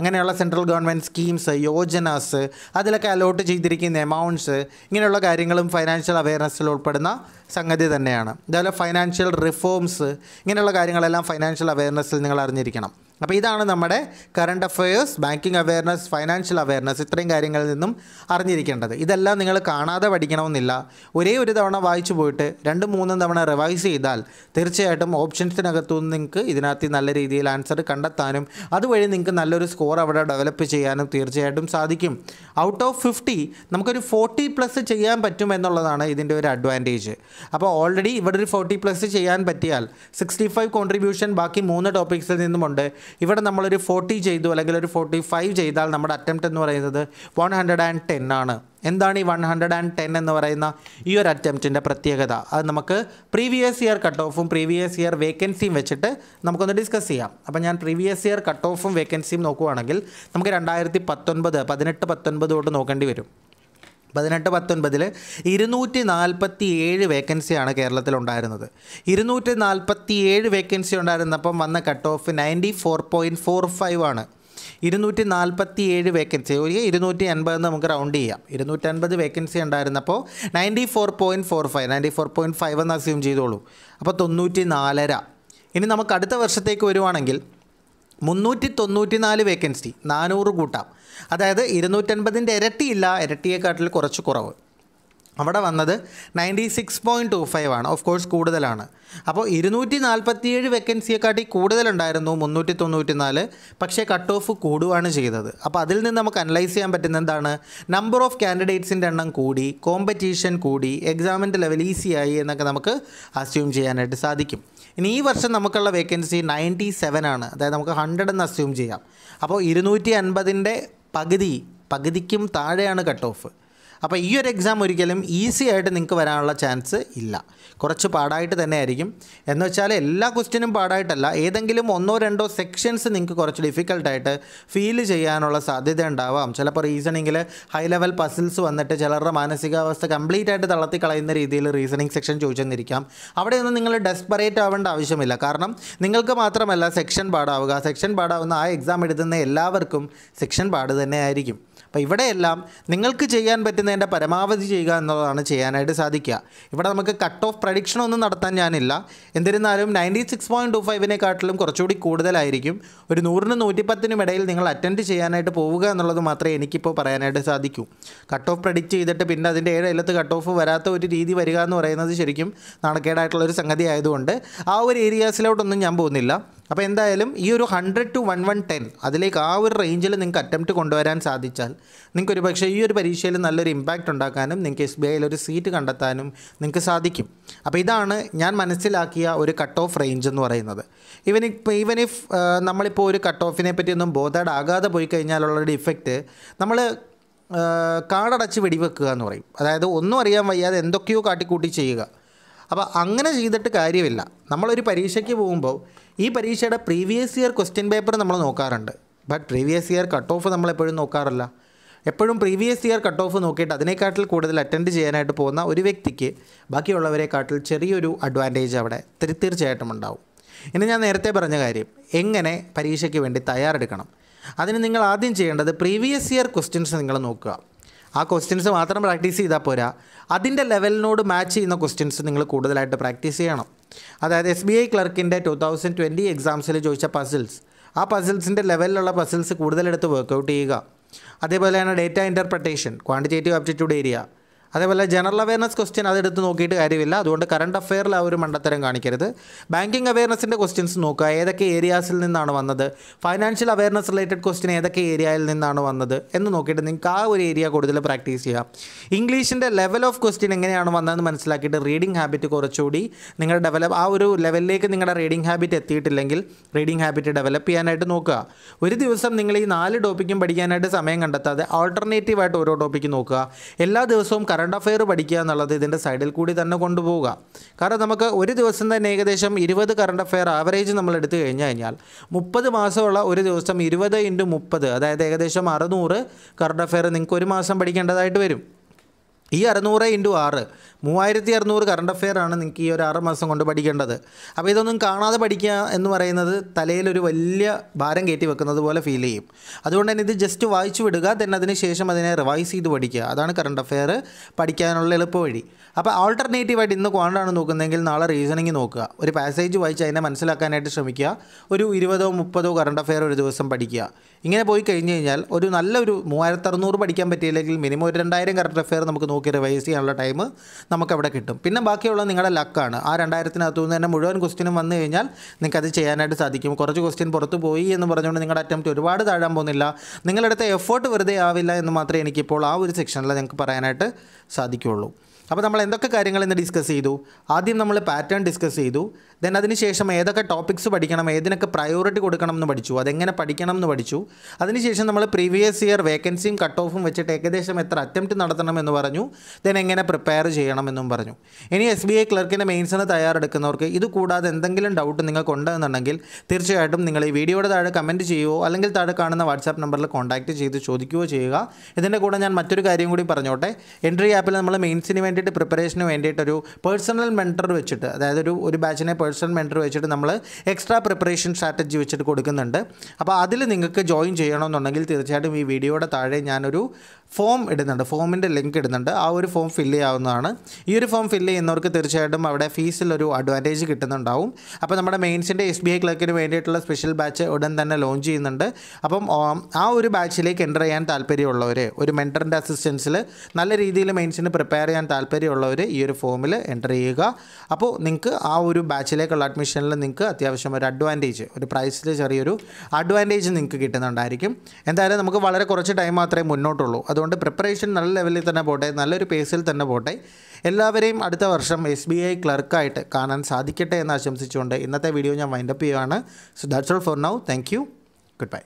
അങ്ങനെയുള്ള സെൻട്രൽ ഗവൺമെൻറ് സ്കീംസ് യോജനാസ് അതിലൊക്കെ അലോട്ട് ചെയ്തിരിക്കുന്ന എമൗണ്ട്സ് ഇങ്ങനെയുള്ള കാര്യങ്ങളും ഫൈനാൻഷ്യൽ അവയർനെസ്സിൽ ഉൾപ്പെടുന്ന സംഗതി തന്നെയാണ് അതുപോലെ ഫൈനാൻഷ്യൽ റിഫോംസ് ഇങ്ങനെ അങ്ങനെയുള്ള കാര്യങ്ങളെല്ലാം ഫൈനാൻഷ്യൽ അവയർനെസ്സിൽ നിങ്ങൾ അറിഞ്ഞിരിക്കണം അപ്പോൾ ഇതാണ് നമ്മുടെ current affairs banking awareness financial awareness ഇത്രയും കാര്യങ്ങളിൽ നിന്നും അറിഞ്ഞിരിക്കേണ്ടത് ഇതെല്ലാം നിങ്ങൾ കാണാതെ പഠിക്കണമെന്നില്ല ഒരേ ഒരു തവണ വായിച്ചു പോയിട്ട് രണ്ട് മൂന്നും തവണ റിവൈസ് ചെയ്താൽ തീർച്ചയായിട്ടും ഓപ്ഷൻസിനകത്തു നിന്ന് നിങ്ങൾക്ക് ഇതിനകത്ത് നല്ല രീതിയിൽ ആൻസർ കണ്ടെത്താനും അതുവഴി നിങ്ങൾക്ക് നല്ലൊരു സ്കോർ അവിടെ ഡെവലപ്പ് ചെയ്യാനും തീർച്ചയായിട്ടും സാധിക്കും ഔട്ട് ഓഫ് ഫിഫ്റ്റി നമുക്കൊരു ഫോർട്ടി പ്ലസ് ചെയ്യാൻ പറ്റും എന്നുള്ളതാണ് ഇതിൻ്റെ ഒരു അഡ്വാൻറ്റേജ് അപ്പോൾ ഓൾറെഡി ഇവിടെ ഒരു ഫോർട്ടി പ്ലസ് ചെയ്യാൻ പറ്റിയാൽ സിക്സ്റ്റി ഫൈവ് കോൺട്രിബ്യൂഷൻ ബാക്കി മൂന്ന് ടോപ്പിക്സിൽ നിന്നുമുണ്ട് ഇവിടെ നമ്മളൊരു ഫോർട്ടി ചെയ്തു അല്ലെങ്കിൽ ഒരു ഫോർട്ടി ഫൈവ് ചെയ്താൽ നമ്മുടെ അറ്റംപ്റ്റ് എന്ന് പറയുന്നത് വൺ ഹൺഡ്രഡ് ആൻഡ് ടെൻ ആണ് എന്താണ് ഈ വൺ ഹൺഡ്രഡ് ആൻഡ് ടെൻ എന്ന് പറയുന്ന ഈ ഒരു അറ്റംപ്റ്റിൻ്റെ പ്രത്യേകത അത് നമുക്ക് പ്രീവിയസ് ഇയർ കട്ട് ഓഫും പ്രീവിയസ് ഇയർ വേക്കൻസിയും വെച്ചിട്ട് നമുക്കൊന്ന് ഡിസ്കസ് ചെയ്യാം അപ്പം ഞാൻ പ്രീവിയസ് ഇയർ കട്ട് ഓഫും വേക്കൻസിയും നോക്കുകയാണെങ്കിൽ നമുക്ക് രണ്ടായിരത്തി പത്തൊൻപത് പതിനെട്ട് പത്തൊൻപത് തൊട്ട് നോക്കേണ്ടി വരും പതിനെട്ട് പത്തൊൻപതിൽ ഇരുന്നൂറ്റി നാൽപ്പത്തി ഏഴ് വേക്കൻസിയാണ് കേരളത്തിൽ ഉണ്ടായിരുന്നത് ഇരുന്നൂറ്റി നാൽപ്പത്തി ഏഴ് വേക്കൻസി ഉണ്ടായിരുന്നപ്പം വന്ന cut off ninety four point four five ആണ് ഇരുന്നൂറ്റി നാൽപ്പത്തി ഏഴ് വേക്കൻസി ഒരു ഇരുന്നൂറ്റി അൻപതെന്ന് നമുക്ക് റൗണ്ട് ചെയ്യാം ഇരുന്നൂറ്റി അൻപത് വേക്കൻസി ഉണ്ടായിരുന്നപ്പോൾ ninety four point four five ninety four point five എന്ന് അസ്യൂം ചെയ്തോളൂ അപ്പോൾ തൊണ്ണൂറ്റി നാലര ഇനി നമുക്ക് അടുത്ത വർഷത്തേക്ക് വരുവാണെങ്കിൽ മുന്നൂറ്റി തൊണ്ണൂറ്റിനാല് വേക്കൻസി നാനൂറ് കൂട്ടാം അതായത് ഇരുന്നൂറ്റൻപതിൻ്റെ ഇരട്ടിയില്ല ഇരട്ടിയെക്കാട്ടിൽ കുറച്ച് കുറവ് അവിടെ വന്നത് ninety six point two five ആണ് ഓഫ് കോഴ്സ് കൂടുതലാണ് അപ്പോൾ ഇരുന്നൂറ്റി നാൽപ്പത്തിയേഴ് വേക്കൻസിയെക്കാട്ടി കൂടുതലുണ്ടായിരുന്നു മുന്നൂറ്റി തൊണ്ണൂറ്റി നാല് പക്ഷേ കട്ട് ഓഫ് കൂടുകയാണ് ചെയ്തത് അപ്പോൾ അതിൽ നിന്ന് നമുക്ക് അനലൈസ് ചെയ്യാൻ പറ്റുന്ന എന്താണ് നമ്പർ ഓഫ് കാൻഡിഡേറ്റ്സിൻ്റെ എണ്ണം കൂടി കോമ്പറ്റീഷൻ കൂടി എക്സാമിൻ്റെ ലെവൽ ഈസിയായി എന്നൊക്കെ നമുക്ക് അസ്യൂം ചെയ്യാനായിട്ട് സാധിക്കും ഇനി ഈ വർഷം നമുക്കുള്ള വേക്കൻസി നയൻറ്റി സെവൻ ആണ് അതായത് നമുക്ക് ഹൺഡ്രഡ് എന്ന് അസ്യൂം ചെയ്യാം അപ്പോൾ ഇരുന്നൂറ്റി അൻപതിൻ്റെ പകുതി പകുതിക്കും താഴെയാണ് കട്ട് ഓഫ് അപ്പോൾ ഈ ഒരു എക്സാം ഒരിക്കലും ഈസി ആയിട്ട് നിങ്ങൾക്ക് വരാനുള്ള ചാൻസ് ഇല്ല കുറച്ച് പാടായിട്ട് തന്നെ ആയിരിക്കും എന്ന് വെച്ചാൽ എല്ലാ ക്വസ്റ്റ്യനും പാടായിട്ടല്ല ഏതെങ്കിലും ഒന്നോ രണ്ടോ സെക്ഷൻസ് നിങ്ങൾക്ക് കുറച്ച് ഡിഫിക്കൽട്ടായിട്ട് ഫീൽ ചെയ്യാനുള്ള സാധ്യത ഉണ്ടാവാം ചിലപ്പോൾ റീസണിങ്ങിൽ ഹൈ ലെവൽ പസിൽസ് വന്നിട്ട് ചിലരുടെ മാനസികാവസ്ഥ കംപ്ലീറ്റ് ആയിട്ട് തളർത്തി കളയുന്ന രീതിയിൽ റീസണിങ് സെക്ഷൻ ചോദിച്ചെന്നിരിക്കാം അവിടെയൊന്നും നിങ്ങൾ ഡെസ്പറേറ്റ് ആവേണ്ട ആവശ്യമില്ല കാരണം നിങ്ങൾക്ക് മാത്രമല്ല സെക്ഷൻ പാടാവുക സെക്ഷൻ പാടാവുന്ന ആ എക്സാം എഴുതുന്ന എല്ലാവർക്കും സെക്ഷൻ പാട് തന്നെ ആയിരിക്കും അപ്പോൾ ഇവിടെയെല്ലാം നിങ്ങൾക്ക് ചെയ്യാൻ പറ്റുന്നതിൻ്റെ പരമാവധി ചെയ്യുക എന്നുള്ളതാണ് ചെയ്യാനായിട്ട് സാധിക്കുക ഇവിടെ നമുക്ക് കട്ട് ഓഫ് ഒന്നും നടത്താൻ ഞാനില്ല എന്നിരുന്നാലും നയൻറ്റി സിക്സ് പോയിൻറ്റ് ടു ഫൈവിനെക്കാട്ടിലും കുറച്ചുകൂടി കൂടുതലായിരിക്കും ഒരു നൂറിനും നൂറ്റിപ്പത്തിനും ഇടയിൽ നിങ്ങൾ അറ്റൻഡ് ചെയ്യാനായിട്ട് പോവുക എന്നുള്ളത് മാത്രമേ എനിക്കിപ്പോൾ പറയാനായിട്ട് സാധിക്കൂ കട്ട് ഓഫ് പ്രഡിക്റ്റ് ചെയ്തിട്ട് പിന്നെ അതിൻ്റെ ഏഴ് കട്ട് ഓഫ് വരാത്ത ഒരു രീതി വരിക എന്ന് പറയുന്നത് ശരിക്കും നാണക്കേടായിട്ടുള്ളൊരു സംഗതി ആയതുകൊണ്ട് ആ ഒരു ഏരിയാസിലോട്ടൊന്നും ഞാൻ പോകുന്നില്ല അപ്പോൾ എന്തായാലും ഈ ഒരു hundred two one one ten അതിലേക്ക് ആ ഒരു റേഞ്ചിൽ നിങ്ങൾക്ക് അറ്റംപ്റ്റ് കൊണ്ടുവരാൻ സാധിച്ചാൽ നിങ്ങൾക്ക് ഒരു പക്ഷേ ഈ ഒരു പരീക്ഷയിൽ നല്ലൊരു ഇമ്പാക്റ്റ് ഉണ്ടാക്കാനും നിങ്ങൾക്ക് എസ് ബി ഐയിൽ ഒരു സീറ്റ് കണ്ടെത്താനും നിങ്ങൾക്ക് സാധിക്കും അപ്പോൾ ഇതാണ് ഞാൻ മനസ്സിലാക്കിയ ഒരു കട്ട് ഓഫ് റേഞ്ച് എന്ന് പറയുന്നത് ഈവൻ ഇപ്പോൾ ഈവൻ ഇഫ് നമ്മളിപ്പോൾ ഒരു കട്ട് ഓഫിനെ പറ്റിയൊന്നും ബോധേഡ് ആകാതെ പോയി ഒരു ഇഫക്റ്റ് നമ്മൾ കാടടച്ച് വെടിവെക്കുക എന്ന് പറയും അതായത് ഒന്നും അറിയാൻ വയ്യാതെ എന്തൊക്കെയോ കാട്ടിക്കൂട്ടി ചെയ്യുക അപ്പോൾ അങ്ങനെ ചെയ്തിട്ട് കാര്യമില്ല നമ്മളൊരു പരീക്ഷയ്ക്ക് പോകുമ്പോൾ ഈ പരീക്ഷയുടെ പ്രീവിയസ് ഇയർ ക്വസ്റ്റ്യൻ പേപ്പർ നമ്മൾ നോക്കാറുണ്ട് but previous year cut off നമ്മൾ എപ്പോഴും നോക്കാറില്ല എപ്പോഴും പ്രീവിയസ് ഇയർ കട്ട് ഓഫ് നോക്കിയിട്ട് അതിനേക്കാട്ടിൽ കൂടുതൽ അറ്റൻഡ് ചെയ്യാനായിട്ട് പോകുന്ന ഒരു വ്യക്തിക്ക് ബാക്കിയുള്ളവരെക്കാട്ടിൽ ചെറിയൊരു അഡ്വാൻറ്റേജ് അവിടെ തീർച്ചയായിട്ടും ഉണ്ടാവും ഇനി ഞാൻ നേരത്തെ പറഞ്ഞ കാര്യം എങ്ങനെ പരീക്ഷയ്ക്ക് വേണ്ടി തയ്യാറെടുക്കണം അതിന് നിങ്ങൾ ആദ്യം ചെയ്യേണ്ടത് പ്രീവിയസ് ഇയർ ക്വസ്റ്റ്യൻസ് നിങ്ങൾ നോക്കുക ആ ക്വസ്റ്റ്യൻസ് മാത്രം പ്രാക്ടീസ് ചെയ്താൽ പോരാ അതിൻ്റെ ലെവലിനോട് മാച്ച് ചെയ്യുന്ന ക്വസ്റ്റ്യൻസ് നിങ്ങൾ കൂടുതലായിട്ട് പ്രാക്ടീസ് ചെയ്യണം അതായത് എസ് ബി ഐ ക്ലർക്കിൻ്റെ ടു തൗസൻഡ് ട്വൻറ്റി എക്സാംസിൽ ചോദിച്ച പസിൽസ് ആ പസിൽസിൻ്റെ ലെവലിലുള്ള പസിൽസ് കൂടുതലെടുത്ത് വർക്ക്ഔട്ട് ചെയ്യുക അതേപോലെ തന്നെ data interpretation quantitative aptitude area അതേപോലെ ജനറൽ അവയർനെസ് ക്വസ്റ്റ്യൻ അതെടുത്ത് നോക്കിയിട്ട് കാര്യമില്ല അതുകൊണ്ട് കറണ്ട് അഫെയറിൽ ആ ഒരു മണ്ടത്തരം കാണിക്കരുത് ബാങ്കിങ് അവയർനെസ്സിൻ്റെ ക്വസ്റ്റ്യൻസ് നോക്കുക ഏതൊക്കെ ഏരിയാസിൽ നിന്നാണ് വന്നത് ഫൈനാൻഷ്യൽ അവയർനെസ് റിലേറ്റഡ് ക്വസ്റ്റ്യൻ ഏതൊക്കെ ഏരിയയിൽ നിന്നാണ് വന്നത് എന്ന് നോക്കിയിട്ട് നിങ്ങൾക്ക് ആ ഒരു ഏരിയ കൂടുതൽ പ്രാക്ടീസ് ചെയ്യാം ഇംഗ്ലീഷിൻ്റെ ലെവൽ ഓഫ് ക്വസ്റ്റ്യൻ എങ്ങനെയാണ് വന്നതെന്ന് മനസ്സിലാക്കിയിട്ട് റീഡിംഗ് ഹാബിറ്റ് കുറച്ചുകൂടി നിങ്ങളുടെ ഡെവലപ്പ് ആ ഒരു ലെവലിലേക്ക് നിങ്ങളുടെ റീഡിംഗ് ഹാബിറ്റ് എത്തിയിട്ടില്ലെങ്കിൽ റീഡിംഗ് ഹാബിറ്റ് ഡെവലപ്പ് ചെയ്യാനായിട്ട് നോക്കുക ഒരു ദിവസം നിങ്ങൾ ഈ നാല് ടോപ്പിക്കും പഠിക്കാനായിട്ട് സമയം കണ്ടെത്താതെ ആൾട്ടർനേറ്റീവായിട്ട് ഓരോ ടോപ്പിക്ക് നോക്കുക എല്ലാ ദിവസവും കറണ്ട് അഫെയർ പഠിക്കുക എന്നുള്ളത് ഇതിൻ്റെ സൈഡിൽ കൂടി തന്നെ കൊണ്ടുപോവുക കാരണം നമുക്ക് ഒരു ദിവസം തന്നെ ഏകദേശം ഇരുപത് കറണ്ട് അഫെയർ ആവറേജ് നമ്മൾ എടുത്തു കഴിഞ്ഞു കഴിഞ്ഞാൽ മുപ്പത് മാസമുള്ള ഒരു ദിവസം ഇരുപത് ഇൻറ്റു മുപ്പത് അതായത് ഏകദേശം അറുന്നൂറ് കറണ്ട് അഫെയർ നിങ്ങൾക്ക് ഒരു മാസം പഠിക്കേണ്ടതായിട്ട് വരും ഈ അറുന്നൂറ് ഇൻറ്റു ആറ് മൂവായിരത്തി അറുന്നൂറ് കറണ്ട് അഫെയറാണ് നിങ്ങൾക്ക് ഈ ഒരു ആറ് മാസം കൊണ്ട് പഠിക്കേണ്ടത് അപ്പോൾ ഇതൊന്നും കാണാതെ പഠിക്കുക എന്ന് പറയുന്നത് തലയിൽ ഒരു വലിയ ഭാരം കയറ്റി വെക്കുന്നത് പോലെ ഫീൽ ചെയ്യും അതുകൊണ്ട് തന്നെ ഇത് ജസ്റ്റ് വായിച്ചു വിടുക തന്നെ അതിന് ശേഷം അതിനെ റിവൈസ് ചെയ്ത് പഠിക്കുക അതാണ് കറണ്ട് അഫെയർ പഠിക്കാനുള്ള എളുപ്പ വഴി അപ്പോൾ ആൾട്ടർനേറ്റീവായിട്ട് ഇന്ന് ക്വാണ്ടാണ് നോക്കുന്നതെങ്കിൽ നാളെ റീസണിങ് നോക്കുക ഒരു പാസേജ് വായിച്ച് അതിനെ മനസ്സിലാക്കാനായിട്ട് ശ്രമിക്കുക ഒരു ഇരുപതോ മുപ്പതോ കറണ്ട് അഫെയർ ഒരു ദിവസം പഠിക്കുക ഇങ്ങനെ പോയി കഴിഞ്ഞ് കഴിഞ്ഞാൽ ഒരു നല്ലൊരു മൂവായിരത്തറുന്നൂറ് പഠിക്കാൻ പറ്റിയില്ലെങ്കിൽ മിനിമം ഒരു രണ്ടായിരം കറണ്ട് അഫെയർ നമുക്ക് നോക്കി റിവൈസ് ചെയ്യാനുള്ള ടൈം നമുക്കവിടെ കിട്ടും പിന്നെ ബാക്കിയുള്ള നിങ്ങളുടെ ലക്കാണ് ആ രണ്ടായിരത്തിനകത്തു നിന്ന് തന്നെ മുഴുവൻ ക്വസ്റ്റ്യനും വന്നു കഴിഞ്ഞാൽ നിങ്ങൾക്ക് അത് ചെയ്യാനായിട്ട് സാധിക്കും കുറച്ച് ക്വസ്റ്റ്യൻ പുറത്ത് പോയി എന്ന് പറഞ്ഞുകൊണ്ട് നിങ്ങളുടെ അറ്റംപ്റ്റ് ഒരുപാട് താഴാൻ പോകുന്നില്ല നിങ്ങളെടുത്ത എഫേർട്ട് വെറുതെ ആവില്ല എന്ന് മാത്രമേ എനിക്കിപ്പോൾ ആ ഒരു സെക്ഷനിൽ ഞങ്ങൾക്ക് പറയാനായിട്ട് സാധിക്കുകയുള്ളൂ അപ്പോൾ നമ്മൾ എന്തൊക്കെ കാര്യങ്ങൾ ഇന്ന് ഡിസ്കസ് ചെയ്തു ആദ്യം നമ്മൾ പാറ്റേൺ ഡിസ്കസ് ചെയ്തു ദെൻ അതിനുശേഷം ഏതൊക്കെ ടോപ്പിക്സ് പഠിക്കണം ഏതിനൊക്കെ പ്രയോറിറ്റി കൊടുക്കണം എന്ന് പഠിച്ചു അതെങ്ങനെ പഠിക്കണം എന്ന് പഠിച്ചു അതിനുശേഷം നമ്മൾ പ്രീവിയസ് ഇയർ വേക്കൻസിയും കട്ട് ഓഫും വെച്ചിട്ട് ഏകദേശം എത്ര അറ്റംപ്റ്റ് നടത്തണം എന്ന് പറഞ്ഞു ദെൻ എങ്ങനെ പ്രിപ്പയർ ചെയ്യണം എന്നും പറഞ്ഞു ഇനി എസ് ബി ഐ ക്ലർക്കിൻ്റെ മെയിൻസിന് തയ്യാറെടുക്കുന്നവർക്ക് ഇത് കൂടാതെ എന്തെങ്കിലും ഡൗട്ട് നിങ്ങൾക്ക് ഉണ്ടെന്നുണ്ടെങ്കിൽ തീർച്ചയായിട്ടും നിങ്ങൾ ഈ വീഡിയോയുടെ താഴെ കമൻറ്റ് ചെയ്യുവോ അല്ലെങ്കിൽ താഴെ കാണുന്ന വാട്സാപ്പ് നമ്പറിൽ കോൺടാക്റ്റ് ചെയ്ത് ചോദിക്കുകയോ ചെയ്യുക ഇതിൻ്റെ കൂടെ ഞാൻ മറ്റൊരു കാര്യം കൂടി പറഞ്ഞോട്ടെ എൻട്രി ആപ്പിൽ നമ്മൾ മെയിൻസിന് വേണ്ടിയിട്ട് പ്രിപ്പറേഷന് വേണ്ടിയിട്ടൊരു പേഴ്സണൽ മെൻറ്റർ വെച്ചിട്ട് അതായത് ഒരു ഒരു ബാച്ചിനെ പേഴ്സണൽ മെൻറ്റർ വെച്ചിട്ട് നമ്മൾ എക്സ്ട്രാ പ്രിപ്പറേഷൻ സ്ട്രാറ്റജി വെച്ചിട്ട് കൊടുക്കുന്നുണ്ട് അപ്പോൾ അതിൽ നിങ്ങൾക്ക് ജോയിൻ ചെയ്യണമെന്നുണ്ടെങ്കിൽ തീർച്ചയായിട്ടും ഈ വീഡിയോയുടെ താഴെ ഞാനൊരു ഫോം ഇടുന്നുണ്ട് ഫോമിൻ്റെ ലിങ്ക് ഇടുന്നുണ്ട് ആ ഒരു ഫോം ഫില്ല് ചെയ്യാവുന്നതാണ് ഈ ഒരു ഫോം ഫില്ല് ചെയ്യുന്നവർക്ക് തീർച്ചയായിട്ടും അവിടെ ഫീസിലൊരു അഡ്വാൻറ്റേജ് കിട്ടുന്നുണ്ടാവും അപ്പോൾ നമ്മുടെ മെയിൻസിൻ്റെ എസ് ബി ഐ ക്ലർക്കിന് വേണ്ടിയിട്ടുള്ള സ്പെഷ്യൽ ബാച്ച് ഉടൻ തന്നെ ലോഞ്ച് ചെയ്യുന്നുണ്ട് അപ്പം ആ ഒരു ബാച്ചിലേക്ക് എൻ്റർ ചെയ്യാൻ താല്പര്യമുള്ളവർ ഒരു മെൻറ്ററിൻ്റെ അസിസ്റ്റൻസിൽ നല്ല രീതിയിൽ മെയിൻസിന് പ്രിപ്പയർ ചെയ്യാൻ താല്പര്യം താല്പര്യമുള്ളവർ ഈ ഒരു ഫോമിൽ എൻ്റർ ചെയ്യുക അപ്പോൾ നിങ്ങൾക്ക് ആ ഒരു ബാച്ചിലേക്കുള്ള അഡ്മിഷനിൽ നിങ്ങൾക്ക് അത്യാവശ്യം ഒരു അഡ്വാൻറ്റേജ് ഒരു പ്രൈസിൽ ചെറിയൊരു അഡ്വാൻറ്റേജ് നിങ്ങൾക്ക് കിട്ടുന്നുണ്ടായിരിക്കും എന്തായാലും നമുക്ക് വളരെ കുറച്ച് ടൈം മാത്രമേ മുന്നോട്ടുള്ളൂ അതുകൊണ്ട് പ്രിപ്പറേഷൻ നല്ല ലെവലിൽ തന്നെ പോട്ടെ നല്ലൊരു പേസിൽ തന്നെ പോട്ടെ എല്ലാവരെയും അടുത്ത വർഷം എസ് ബി ഐ ക്ലർക്കായിട്ട് കാണാൻ സാധിക്കട്ടെ എന്ന് ആശംസിച്ചുകൊണ്ട് ഇന്നത്തെ വീഡിയോ ഞാൻ വൈൻഡപ്പ് ചെയ്യുകയാണ് so that's all for now thank you good by